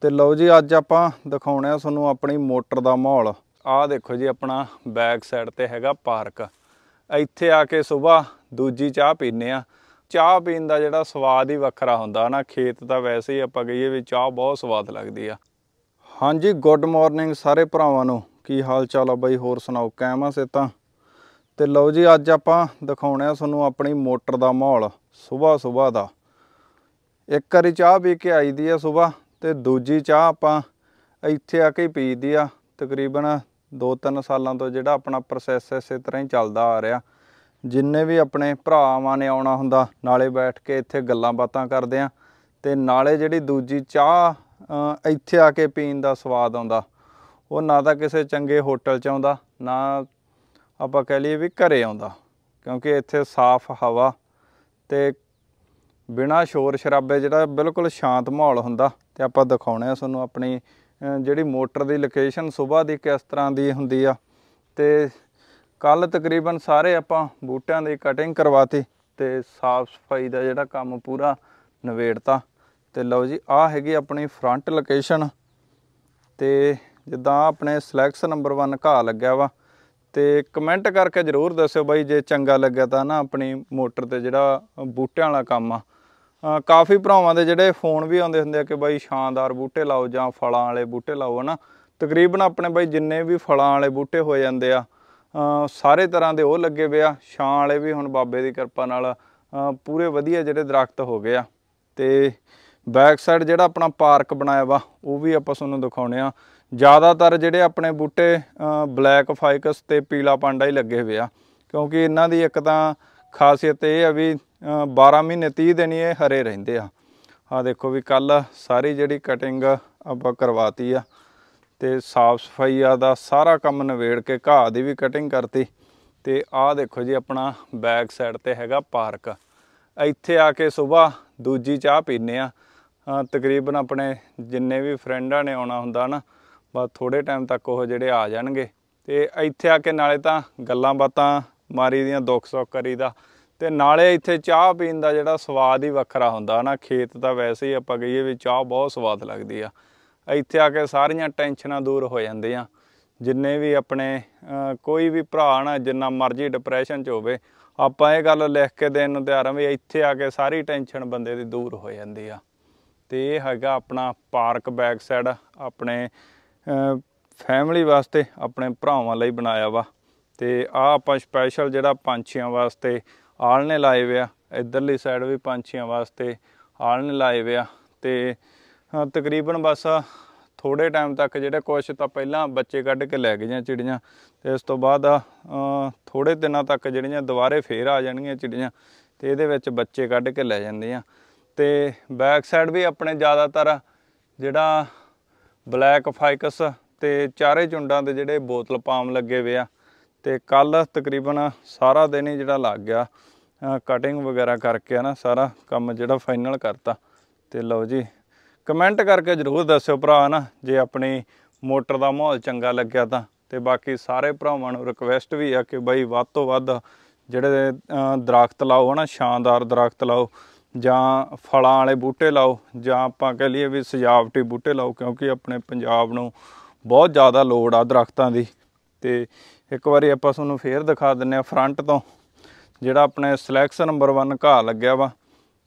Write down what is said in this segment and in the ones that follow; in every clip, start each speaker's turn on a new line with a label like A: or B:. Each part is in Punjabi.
A: ਤੇ ਲਓ ਜੀ ਅੱਜ ਆਪਾਂ ਦਿਖਾਉਣਾ ਆ ਤੁਹਾਨੂੰ ਆਪਣੀ ਮੋਟਰ ਦਾ ਮਾਹੌਲ ਆਹ ਦੇਖੋ ਜੀ ਆਪਣਾ ਬੈਕ ਸਾਈਡ ਤੇ ਹੈਗਾ ਪਾਰਕ ਇੱਥੇ ਆ ਕੇ ਸਵੇਰ ਦੂਜੀ ਚਾਹ ਪੀਨੇ ਆ ਚਾਹ ਪੀਣ ਦਾ ਜਿਹੜਾ ਸਵਾਦ ਹੀ ਵੱਖਰਾ ਹੁੰਦਾ ਨਾ ਖੇਤ ਤਾਂ ਵੈਸੇ ਹੀ ਆਪਾਂ ਕਹੀਏ ਵੀ ਚਾਹ ਬਹੁਤ ਸਵਾਦ ਲੱਗਦੀ ਆ ਹਾਂਜੀ ਗੁੱਡ ਮਾਰਨਿੰਗ ਸਾਰੇ ਭਰਾਵਾਂ ਨੂੰ ਕੀ ਹਾਲ ਚਾਲ ਆ ਬਾਈ ਹੋਰ ਸੁਣਾਓ ਕੈਮਾ ਸੇ ਤਾਂ ਤੇ ਲਓ ਜੀ ਅੱਜ ਆਪਾਂ ਦਿਖਾਉਣਾ ਤੁਹਾਨੂੰ ਆਪਣੀ ਮੋਟਰ ਦਾ ਮਾਹੌਲ ਸਵੇਰ ਸਵੇਰ ਦਾ ਇੱਕ ਵਾਰੀ ਚਾਹ ਪੀ ਕੇ ਆਈਦੀ ਆ ਸਵੇਰ ਤੇ ਦੂਜੀ ਚਾਹ ਆਪਾਂ ਇੱਥੇ ਆ ਕੇ ਪੀਦੀ ਆ ਤਕਰੀਬਨ 2-3 ਸਾਲਾਂ ਤੋਂ ਜਿਹੜਾ ਆਪਣਾ ਪ੍ਰੋਸੈਸ ਇਸੇ ਤਰ੍ਹਾਂ ਹੀ ਚੱਲਦਾ ਆ ਰਿਹਾ ਜਿੰਨੇ ਵੀ ਆਪਣੇ ਭਰਾਵਾਂ ਨੇ ਆਉਣਾ ਹੁੰਦਾ ਨਾਲੇ ਬੈਠ ਕੇ ਇੱਥੇ ਗੱਲਾਂ ਬਾਤਾਂ ਕਰਦੇ ਆ ਤੇ ਨਾਲੇ ਜਿਹੜੀ ਦੂਜੀ ਚਾਹ ਇੱਥੇ ਆ ਕੇ ਪੀਣ ਦਾ ਸਵਾਦ ਆਉਂਦਾ ਉਹ ਨਾ ਤਾਂ ਕਿਸੇ ਚੰਗੇ ਹੋਟਲ 'ਚ ਆਉਂਦਾ ਨਾ ਆਪਾਂ ਕਹਿ ਲਈਏ ਵੀ ਘਰੇ ਆਉਂਦਾ ਕਿਉਂਕਿ ਇੱਥੇ ਸਾਫ਼ ਹਵਾ ਤੇ ਬਿਨਾ ਸ਼ੋਰ ਸ਼ਰਾਬੇ ਜਿਹੜਾ ਬਿਲਕੁਲ ਸ਼ਾਂਤ ਮਾਹੌਲ ਹੁੰਦਾ ਤੇ ਆਪਾਂ ਦਿਖਾਉਣੇ ਆ ਤੁਹਾਨੂੰ ਆਪਣੀ ਜਿਹੜੀ ਮੋਟਰ ਦੀ ਲੋਕੇਸ਼ਨ ਸਵੇਰ ਦੀ ਕਿਸ ਤਰ੍ਹਾਂ ਦੀ ਹੁੰਦੀ ਆ ਤੇ ਕੱਲ ਤਕਰੀਬਨ ਸਾਰੇ ਆਪਾਂ ਬੂਟਿਆਂ ਦੀ ਕਟਿੰਗ ਕਰਵਾਤੀ ਤੇ ਸਾਫ ਸਫਾਈ ਦਾ ਜਿਹੜਾ ਕੰਮ ਪੂਰਾ ਨਵੇੜਤਾ ਤੇ ਲਓ ਜੀ ਆ ਹੈਗੀ ਆਪਣੀ ਫਰੰਟ ਲੋਕੇਸ਼ਨ ਤੇ ਜਿੱਦਾਂ ਆਪਣੇ ਸਿਲੈਕਸ ਨੰਬਰ 1 ਘਾ ਲੱਗਿਆ ਵਾ ਤੇ ਕਮੈਂਟ ਕਰਕੇ ਜਰੂਰ ਦੱਸਿਓ ਬਾਈ ਜੇ ਚੰਗਾ ਲੱਗਿਆ ਤਾਂ ਨਾ ਆਪਣੀ ਮੋਟਰ ਤੇ ਜਿਹੜਾ ਬੂਟਿਆਂ ਵਾਲਾ ਕੰਮ ਆ ਕਾਫੀ ਭਰਾਵਾਂ ਦੇ ਜਿਹੜੇ ਫੋਨ ਵੀ ਆਉਂਦੇ ਹੁੰਦੇ ਆ ਕਿ ਬਾਈ ਸ਼ਾਨਦਾਰ ਬੂਟੇ ਲਾਓ ਜਾਂ ਫਲਾਂ ਵਾਲੇ ਬੂਟੇ ਲਾਓ ਹਨਾ ਤਕਰੀਬਨ ਆਪਣੇ ਬਾਈ ਜਿੰਨੇ ਵੀ ਫਲਾਂ ਵਾਲੇ ਬੂਟੇ ਹੋ ਜਾਂਦੇ ਆ ਸਾਰੇ ਤਰ੍ਹਾਂ ਦੇ ਉਹ ਲੱਗੇ ਪਿਆ ਛਾਂ ਵਾਲੇ ਵੀ ਹੁਣ ਬਾਬੇ ਦੀ ਕਿਰਪਾ ਨਾਲ ਪੂਰੇ ਵਧੀਆ ਜਿਹੜੇ ਦਰਖਤ ਹੋ ਗਏ ਆ ਤੇ ਬੈਕ ਸਾਈਡ ਜਿਹੜਾ ਆਪਣਾ ਪਾਰਕ ਬਣਾਇਆ ਵਾ ਉਹ ਵੀ ਆਪਾਂ ਤੁਹਾਨੂੰ ਦਿਖਾਉਣੇ ਆ ਜ਼ਿਆਦਾਤਰ ਜਿਹੜੇ ਆਪਣੇ ਬੂਟੇ ਬਲੈਕ ਫਾਈਕਸ ਤੇ ਪੀਲਾ ਪਾਂਡਾ ਹੀ ਲੱਗੇ ਹੋਏ ਆ ਕਿਉਂਕਿ ਇਹਨਾਂ ਦੀ ਇੱਕ ਤਾਂ ਖਾਸੀਅਤ ਇਹ ਆ ਵੀ 12 ਮਹੀਨੇ 30 ਦਿਨ ਇਹ ਹਰੇ ਰਹਿੰਦੇ ਆ ਆ ਦੇਖੋ ਵੀ ਕੱਲ ਸਾਰੀ ਜਿਹੜੀ ਕਟਿੰਗ ਆਪਾਂ ਕਰਵਾਤੀ ਆ ਤੇ ਸਾਫ ਸਫਾਈ ਆ ਦਾ ਸਾਰਾ ਕੰਮ ਨਵੇੜ ਕੇ ਘਾਹ ਦੀ ਵੀ ਕਟਿੰਗ ਕਰਤੀ ਤੇ ਆਹ ਦੇਖੋ ਜੀ ਆਪਣਾ ਬੈਕ ਸਾਈਡ ਤੇ ਹੈਗਾ ਪਾਰਕ ਇੱਥੇ ਆ ਕੇ ਸਵੇਰ ਦੂਜੀ ਚਾਹ ਪੀਨੇ ਆ ਤਕਰੀਬਨ ਆਪਣੇ ਜਿੰਨੇ ਵੀ ਫਰੈਂਡਾਂ ਨੇ ਆਉਣਾ ਹੁੰਦਾ ਨਾ ਬਸ ਥੋੜੇ ਟਾਈਮ ਤੱਕ ਉਹ ਜਿਹੜੇ ਆ ਜਾਣਗੇ ਤੇ ਇੱਥੇ ਆ ਕੇ ਨਾਲੇ ਤਾਂ ਗੱਲਾਂ ਬਾਤਾਂ ਮਾਰੀ ਦੀਆਂ ਦੁੱਖ ਸੁੱਖ ਕਰੀਦਾ ਤੇ ਨਾਲੇ ਇੱਥੇ ਚਾਹ ਪੀਣ ਦਾ ਜਿਹੜਾ ਸਵਾਦ ਹੀ ਵੱਖਰਾ ਹੁੰਦਾ ਹਨਾ ਖੇਤ ਤਾਂ ਵੈਸੇ ਹੀ ਆਪਾਂ ਕਹੀਏ ਵੀ ਚਾਹ ਬਹੁਤ ਸਵਾਦ ਲੱਗਦੀ ਆ ਇੱਥੇ ਆ ਕੇ ਸਾਰੀਆਂ ਟੈਨਸ਼ਨਾਂ ਦੂਰ ਹੋ ਜਾਂਦੀਆਂ ਜਿੰਨੇ ਵੀ ਆਪਣੇ ਕੋਈ ਵੀ ਭਰਾ ਨਾ ਜਿੰਨਾ ਮਰਜ਼ੀ ਡਿਪਰੈਸ਼ਨ 'ਚ ਹੋਵੇ ਆਪਾਂ ਇਹ ਗੱਲ ਲਿਖ ਕੇ ਦੇਣ ਨੂੰ ਤਿਆਰ ਆ ਵੀ ਇੱਥੇ ਆ ਕੇ ਸਾਰੀ ਟੈਨਸ਼ਨ ਬੰਦੇ ਦੀ ਦੂਰ ਹੋ ਜਾਂਦੀ ਆ ਤੇ ਇਹ ਹੈਗਾ ਆਪਣਾ ਪਾਰਕ ਬੈਕ ਸਾਈਡ ਆਪਣੇ ਫੈਮਿਲੀ ਵਾਸਤੇ ਆਪਣੇ ਭਰਾਵਾਂ ਲਈ ਬਣਾਇਆ ਵਾ ਤੇ ਆ ਆਪਾਂ ਸਪੈਸ਼ਲ ਜਿਹੜਾ ਪੰਛੀਆਂ ਵਾਸਤੇ ਆਲਣੇ ਲਾਏ ਵਿਆ ਇਧਰਲੀ ਸਾਈਡ ਵੀ ਪੰਛੀਆਂ ਵਾਸਤੇ ਆਲਣੇ ਲਾਏ ਵਿਆ ਤੇ ਤਕਰੀਬਨ ਬਸ ਥੋੜੇ ਟਾਈਮ ਤੱਕ ਜਿਹੜਾ ਕੁਛ ਤਾਂ ਪਹਿਲਾਂ ਬੱਚੇ ਕੱਢ ਕੇ ਲੈ ਜਾਂ ਚਿੜੀਆਂ ਤੇ ਇਸ ਤੋਂ ਬਾਅਦ ਥੋੜੇ ਦਿਨਾਂ ਤੱਕ ਜਿਹੜੀਆਂ ਦੁਬਾਰੇ ਫੇਰ ਆ ਜਾਣਗੀਆਂ ਚਿੜੀਆਂ ਤੇ ਇਹਦੇ ਵਿੱਚ ਬੱਚੇ ਕੱਢ ਕੇ ਲੈ ਜਾਂਦੇ ਆ ਤੇ ਬੈਕ ਸਾਈਡ ਵੀ ਆਪਣੇ ਜ਼ਿਆਦਾਤਰ ਜਿਹੜਾ ਬਲੈਕ ਫਾਈਕਸ ਤੇ ਚਾਰੇ ਚੁੰਡਾਂ ਦੇ ਜਿਹੜੇ ਬੋਤਲ ਪਾਮ ਲੱਗੇ ਵੇ ਆ ਤੇ ਕੱਲ ਤਕਰੀਬਨ ਸਾਰਾ ਦਿਨ ਹੀ ਜਿਹੜਾ ਲੱਗ ਗਿਆ ਕਟਿੰਗ ਵਗੈਰਾ ਕਰਕੇ ਨਾ ਸਾਰਾ ਕੰਮ ਜਿਹੜਾ ਫਾਈਨਲ ਕਰਤਾ ਤੇ ਲਓ ਜੀ ਕਮੈਂਟ ਕਰਕੇ ਜਰੂਰ ਦੱਸਿਓ ਭਰਾ ਨਾ ਜੇ ਆਪਣੀ ਮੋਟਰ ਦਾ ਮਾਹੌਲ ਚੰਗਾ ਲੱਗਿਆ ਤਾਂ ਤੇ ਬਾਕੀ ਸਾਰੇ ਭਰਾਵਾਂ ਨੂੰ ਰਿਕਵੈਸਟ ਵੀ ਆ ਕਿ ਬਾਈ ਵੱਧ ਤੋਂ ਵੱਧ ਜਿਹੜੇ ਦਰਖਤ ਲਾਓ ਹਨਾ ਸ਼ਾਨਦਾਰ ਦਰਖਤ ਲਾਓ ਜਾਂ ਫਲਾਂ ਵਾਲੇ ਬੂਟੇ ਲਾਓ ਜਾਂ ਆਪਾਂ ਕਹ ਲਈਏ ਵੀ ਸਜਾਵਟੀ ਬੂਟੇ ਲਾਓ ਕਿਉਂਕਿ ਆਪਣੇ ਪੰਜਾਬ ਨੂੰ ਬਹੁਤ ਜ਼ਿਆਦਾ ਲੋੜ ਆ ਦਰਖਤਾਂ ਦੀ ਤੇ ਇੱਕ ਵਾਰੀ ਆਪਾਂ ਤੁਹਾਨੂੰ ਫੇਰ ਦਿਖਾ ਦਿੰਨੇ ਆ ਫਰੰਟ ਤੋਂ ਜਿਹੜਾ ਆਪਣੇ ਸਿਲੈਕਸ ਨੰਬਰ 1 ਘਾ ਲੱਗਿਆ ਵਾ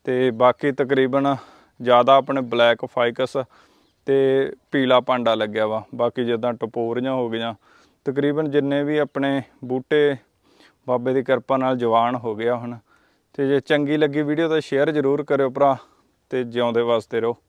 A: ਤੇ ਬਾਕੀ ਤਕਰੀਬਨ ਜ਼ਿਆਦਾ ਆਪਣੇ ਬਲੈਕ ਫਾਈਕਸ ਤੇ ਪੀਲਾ ਪਾਂਡਾ ਲੱਗਿਆ ਵਾ ਬਾਕੀ ਜਿੱਦਾਂ ਟਪੋਰੀਆਂ ਹੋ ਗਈਆਂ ਤਕਰੀਬਨ ਜਿੰਨੇ ਵੀ ਆਪਣੇ ਬੂਟੇ ਬਾਬੇ ਦੀ ਕਿਰਪਾ ਨਾਲ ਜਵਾਨ ਹੋ ਗਿਆ ਹੁਣ ਤੇ ਜੇ ਚੰਗੀ ਲੱਗੀ ਵੀਡੀਓ ਤਾਂ ਸ਼ੇਅਰ ਜ਼ਰੂਰ ਕਰਿਓ ਭਰਾ ਤੇ ਜਿਉਂਦੇ ਵਾਸਤੇ ਰਹੋ